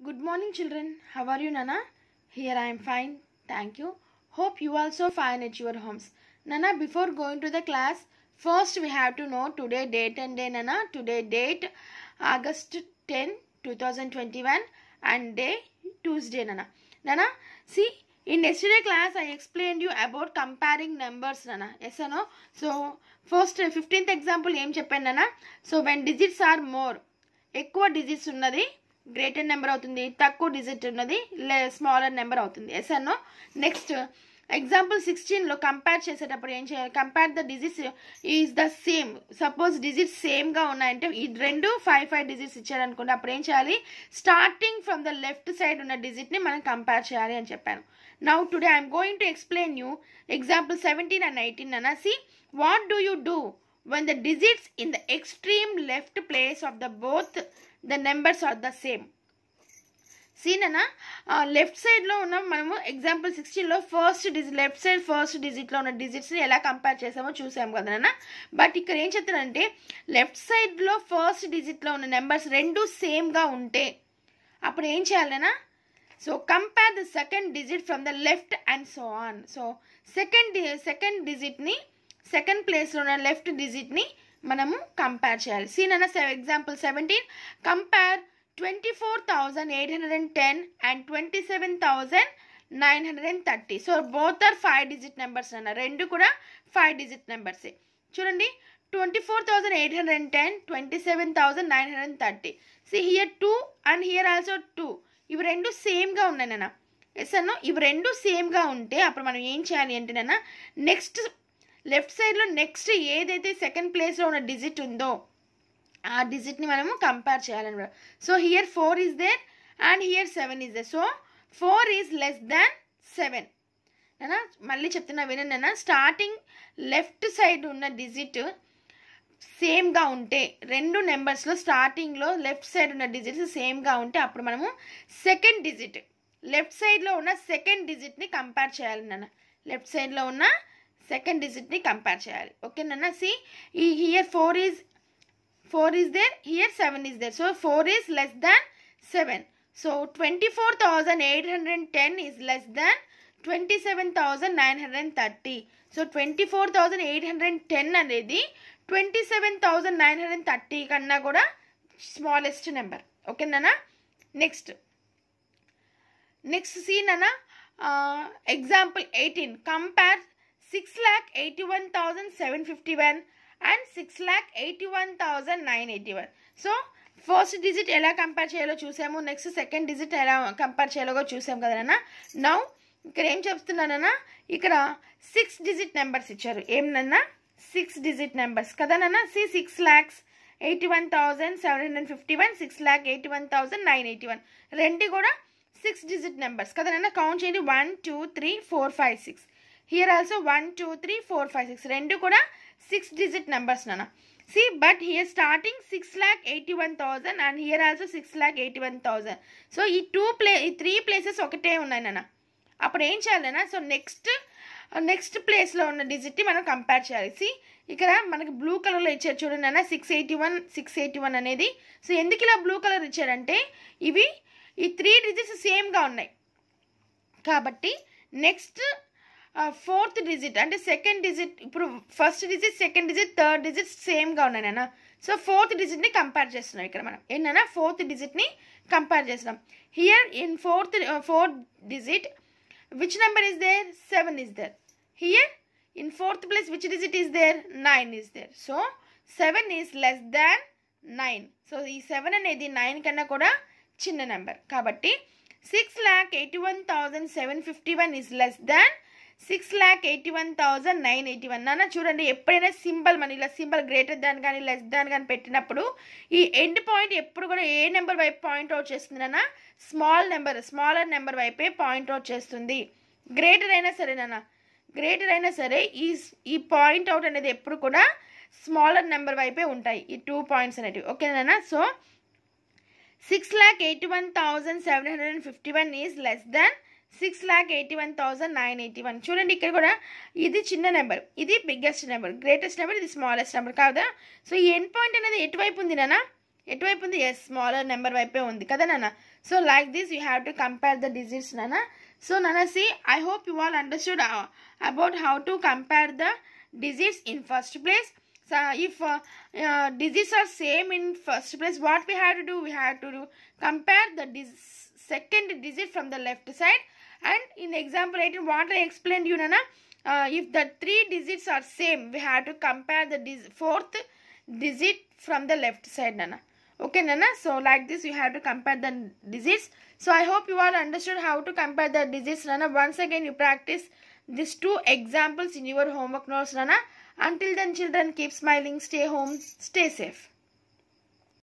Good morning children. How are you Nana? Here I am fine. Thank you. Hope you also fine at your homes. Nana before going to the class first we have to know today date and day Nana. Today date August 10 2021 and day Tuesday Nana. Nana see in yesterday class I explained you about comparing numbers Nana. Yes or no? So first 15th example ఏం చెప్పాను Nana. So when digits are more ఎక్కువ digits ఉన్నది greater number అవుతుంది తక్కువ digit ఉన్నది లే smaller number అవుతుంది ఎస్ అన్నో నెక్స్ట్ ఎగ్జాంపుల్ సిక్స్టీన్లో కంపేర్ చేసేటప్పుడు ఏం చేయాలి compare the digits is the same suppose digits సేమ్గా ఉన్నాయంటే ఈ రెండు ఫైవ్ ఫైవ్ డిజిట్స్ ఇచ్చారనుకోండి అప్పుడు ఏం చేయాలి starting from the left side ఉన్న డిజిట్ని మనం కంపేర్ చేయాలి అని చెప్పాను now today I'm going to explain you example seventeen and eighteen అనేసి what do you do one the digits in the extreme left place of the both the numbers are the same అన్న left సైడ్లో ఉన్న మనము example సిక్స్టీన్లో first digit left side first డిజిట్లో ఉన్న డిజిట్స్ని ఎలా కంపేర్ చేసామో చూసాము కదనన్నా బట్ ఇక్కడ ఏం చెప్తానంటే లెఫ్ట్ సైడ్లో ఫస్ట్ డిజిట్లో ఉన్న నెంబర్స్ రెండు సేమ్గా ఉంటే అప్పుడు ఏం చేయాలనా so compare the second digit from the left and so on so second second డిజిట్ని సెకండ్ ప్లేస్లో ఉన్న లెఫ్ట్ డిజిట్ని మనము కంపేర్ చేయాలి సీన్ అన్న example seventeen compare twenty four thousand eight hundred and ten and twenty seven thousand nine hundred and thirty so both are five digit numbers అన్న రెండు కూడా ఫైవ్ డిజిట్ నెంబర్సే చూడండి twenty four thousand eight hundred and ten twenty seven thousand nine hundred and thirty see here two and here also two ఇవి రెండు సేమ్గా ఉన్నాయి నాన్న yes అన్న ఇవి రెండు సేమ్గా ఉంటే అప్పుడు మనం ఏం చేయాలి అంటే నాన్న నెక్స్ట్ లెఫ్ట్ సైడ్లో నెక్స్ట్ ఏదైతే సెకండ్ ప్లేస్లో ఉన్న డిజిట్ ఉందో ఆ డిజిట్ని మనము కంపేర్ చేయాలన్నమాట so here four is there and here seven is there so four is less than seven నానా మళ్ళీ చెప్తున్నా వినండి అన్న స్టార్టింగ్ లెఫ్ట్ సైడ్ ఉన్న డిజిట్ సేమ్గా ఉంటే రెండు నెంబర్స్లో స్టార్టింగ్లో లెఫ్ట్ సైడ్ ఉన్న డిజిట్స్ సేమ్గా ఉంటే అప్పుడు మనము సెకండ్ డిజిట్ లెఫ్ట్ సైడ్లో ఉన్న సెకండ్ డిజిట్ని కంపేర్ చేయాలి నాన్న లెఫ్ట్ సైడ్లో ఉన్న సెకండ్ డిజిట్ని కంపేర్ చేయాలి ఓకేనా సి ఈ here four is four is there here seven is there so four is less than seven so twenty four thousand eight hundred ten is less than twenty seven thousand nine hundred thirty so twenty four thousand eight hundred ten అనేది twenty seven thousand nine hundred thirty కన్నా కూడా smallest number ఓకేనా next next సీన్ అన్న example eighteen compare six lakh eighty one thousand seven fifty one and six lakh eighty one thousand nine eighty one so first digit ఎలా compare చేయాలో చూసాము next second digit ఎలా compare చేయాలో చూసాము కదనన్నా నౌ ఇక్కడ ఏం చెప్తున్నానన్నా ఇక్కడ సిక్స్ డిజిట్ నెంబర్స్ ఇచ్చారు ఏమన్నా సిక్స్ డిజిట్ నెంబర్స్ కదనన్నా see six lakhs eighty one thousand seven hundred fifty one six lakh eighty one thousand nine eighty one రెండు కూడా సిక్స్ డిజిట్ నెంబర్స్ నన్న కౌంట్ చేయండి one two three four five six here also one two three four five six రెండు కూడా six digit numbers నాన్న see but here starting six lakh eighty one thousand and here also six lakh eighty one thousand so ఈ two place ఈ three places ఒకటే ఉన్నాయి నాన్న అప్పుడు ఏం చేయాలన్నా సో నెక్స్ట్ నెక్స్ట్ ప్లేస్లో ఉన్న డిజిట్ని మనం కంపేర్ చేయాలి సి ఇక్కడ మనకి బ్లూ కలర్లో ఇచ్చారు చూడండి అన్న six eighty one six eighty one అనేది సో ఎందుకు ఇలా బ్లూ కలర్ ఇచ్చారంటే ఇవి ఈ త్రీ డిజిట్స్ సేమ్గా ఉన్నాయి కాబట్టి నెక్స్ట్ ఫోర్త్ డిజిట్ అంటే సెకండ్ డిజిట్ ఇప్పుడు first digit second digit third digit సేమ్గా ఉన్నాయి అన్న సో ఫోర్త్ డిజిట్ని కంపేర్ చేస్తున్నాం ఇక్కడ మనం ఏంటన్నా ఫోర్త్ డిజిట్ని కంపేర్ చేస్తున్నాం here in fourth fourth digit which number is there seven is there here in fourth place which digit is there nine is there so seven is less than nine so ఈ seven అనేది nine కన్నా కూడా చిన్న number కాబట్టి six lakh eighty one thousand seven fifty one is less than six lakh eighty one thousand nine eighty one నాన్న చూడండి ఎప్పుడైనా symbol మనం ఇలా సింబల్ గ్రేటర్ దాన్ కానీ లెస్ దాన్ కానీ పెట్టినప్పుడు ఈ ఎండ్ పాయింట్ ఎప్పుడు కూడా ఏ నెంబర్ వైపు పాయింట్ అవుట్ చేస్తుంది నాన్న స్మాల్ నెంబర్ స్మాలర్ నెంబర్ వైపే పాయింట్ అవుట్ చేస్తుంది గ్రేటర్ అయినా సరే నాన్న గ్రేటర్ అయినా సరే ఈ ఈ పాయింట్ అవుట్ అనేది ఎప్పుడు కూడా స్మాలర్ నెంబర్ వైపే ఉంటాయి ఈ టూ పాయింట్స్ అనేటివి ఓకేనా so six lakh eighty one thousand seven hundred and fifty one is less than six lakh eighty one thousand nine eighty one చూడండి ఇక్కడ కూడా ఇది చిన్న నెంబర్ ఇది బిగ్గెస్ట్ నెంబర్ గ్రేటెస్ట్ నెంబర్ ఇది స్మాలెస్ట్ నెంబర్ కాదా సో ఈ ఎండ్ పాయింట్ అనేది ఎటువైపు ఉంది నాన్న ఎటువైపు ఉంది ఎస్ స్మాలర్ నెంబర్ వైపే ఉంది కదా నాన్న so like this you have to compare the digits నాన్న సో నాన్న see I hope you all understood about how to compare the digits in first place if digits are same in first place what we have to do we have to do compare the do second digit from the left side And in example 18, what I explained you, Nana, uh, if the three digits are same, we have to compare the fourth digit from the left side, Nana. Okay, Nana. So, like this, you have to compare the digits. So, I hope you all understood how to compare the digits, Nana. Once again, you practice these two examples in your homework notes, Nana. Until then, children, keep smiling, stay home, stay safe.